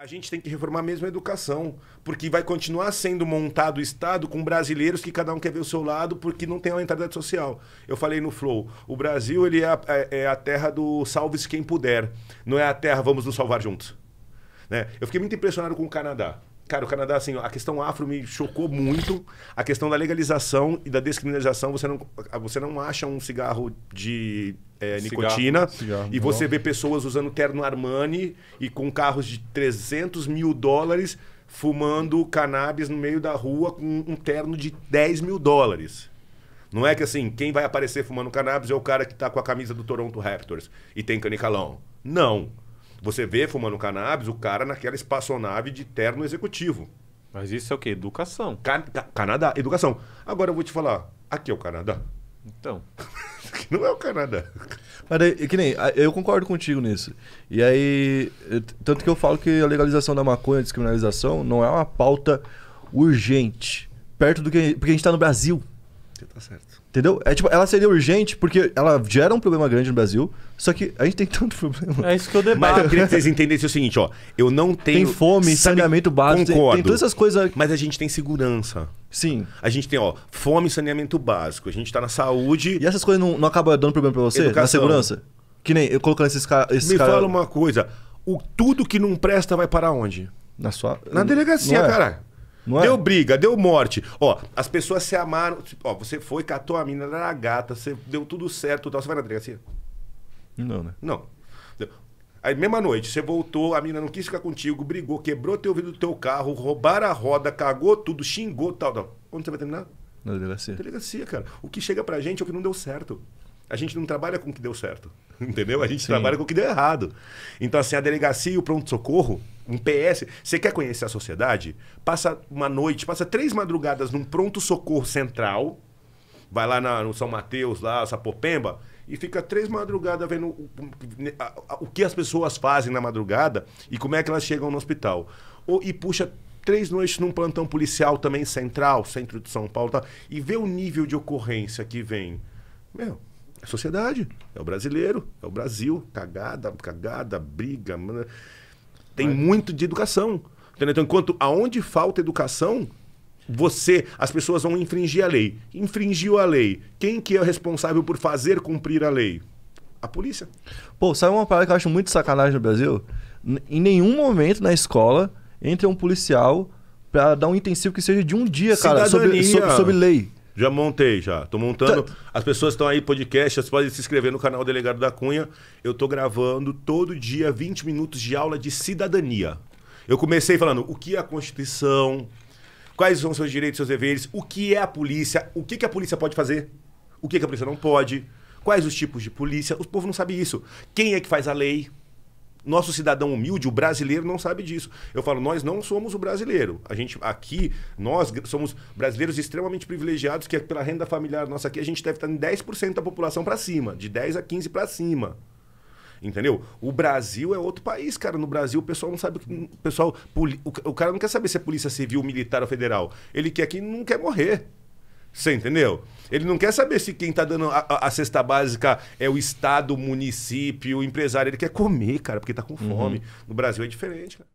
A gente tem que reformar mesmo a educação, porque vai continuar sendo montado o Estado com brasileiros que cada um quer ver o seu lado, porque não tem a mentalidade social. Eu falei no Flow, o Brasil ele é, a, é, é a terra do salve-se quem puder, não é a terra vamos nos salvar juntos. Né? Eu fiquei muito impressionado com o Canadá. Cara, o Canadá, assim, a questão afro me chocou muito. A questão da legalização e da descriminalização, você não, você não acha um cigarro de é, nicotina. Cigarro, e você vê pessoas usando terno Armani e com carros de 300 mil dólares fumando cannabis no meio da rua com um terno de 10 mil dólares. Não é que assim, quem vai aparecer fumando cannabis é o cara que está com a camisa do Toronto Raptors e tem canicalão. Não. Você vê fumando cannabis o cara naquela espaçonave de terno executivo. Mas isso é o quê? Educação. Can Canadá, educação. Agora eu vou te falar, aqui é o Canadá. Então. Não é o Canadá. Mas aí, que nem, eu concordo contigo nisso. E aí, eh, tanto que eu falo que a legalização da maconha, a descriminalização, não é uma pauta urgente. Perto do que. Porque a gente está no Brasil. Você tá certo. Entendeu? É tipo, ela seria urgente porque ela gera um problema grande no Brasil, só que a gente tem tanto problema. É isso que eu debato. Mas eu queria que vocês entendessem o seguinte, ó. Eu não tenho... Tem fome, sabe, saneamento básico, concordo, tem, tem todas essas coisas... Mas a gente tem segurança. Sim. A gente tem, ó, fome saneamento básico. A gente tá na saúde... E essas coisas não, não acabam dando problema pra você? Educação. Na segurança? Que nem eu colocando esses caras... Me cara... fala uma coisa. O, tudo que não presta vai para onde? Na sua... Na delegacia, é. cara. Não é? deu briga, deu morte. Ó, as pessoas se amaram. Tipo, ó, você foi, catou a mina, era gata, você deu tudo certo tal. Você vai na delegacia? Não, né? Não. Aí, mesma noite, você voltou, a mina não quis ficar contigo, brigou, quebrou teu ouvido do teu carro, roubaram a roda, cagou tudo, xingou tal, tal. Onde você vai terminar? Na delegacia. Delegacia, cara. O que chega pra gente é o que não deu certo. A gente não trabalha com o que deu certo, entendeu? A gente Sim. trabalha com o que deu errado. Então, assim, a delegacia e o pronto-socorro um PS. Você quer conhecer a sociedade? Passa uma noite, passa três madrugadas num pronto-socorro central, vai lá na, no São Mateus, lá, Sapopemba, e fica três madrugadas vendo o, o, o que as pessoas fazem na madrugada e como é que elas chegam no hospital. Ou, e puxa três noites num plantão policial também central, centro de São Paulo, tá? e vê o nível de ocorrência que vem. Meu, é sociedade, é o brasileiro, é o Brasil, cagada, cagada, briga. Mano. Tem muito de educação. Entendeu? Então, enquanto aonde falta educação, você, as pessoas vão infringir a lei. Infringiu a lei. Quem que é o responsável por fazer cumprir a lei? A polícia. Pô, sabe uma parada que eu acho muito sacanagem no Brasil? Em nenhum momento na escola entra um policial para dar um intensivo que seja de um dia, cara, sobre, sobre, sobre lei. Já montei, já. Tô montando. Tá. As pessoas estão aí, podcast, vocês podem se inscrever no canal Delegado da Cunha. Eu tô gravando todo dia 20 minutos de aula de cidadania. Eu comecei falando o que é a Constituição, quais são seus direitos, seus deveres, o que é a polícia, o que, que a polícia pode fazer, o que, que a polícia não pode, quais os tipos de polícia. O povo não sabe isso. Quem é que faz a lei? nosso cidadão humilde, o brasileiro, não sabe disso. Eu falo, nós não somos o brasileiro. A gente aqui, nós somos brasileiros extremamente privilegiados, que é pela renda familiar nossa aqui, a gente deve estar em 10% da população para cima, de 10 a 15 para cima. Entendeu? O Brasil é outro país, cara. No Brasil, o pessoal não sabe. O pessoal, o cara não quer saber se é polícia civil, militar ou federal. Ele quer que não quer morrer. Você entendeu? Ele não quer saber se quem está dando a, a, a, cesta básica é o Estado, o município, o empresário. Ele quer comer, cara, porque está com uhum. fome. Uhum. No Brasil é diferente, cara.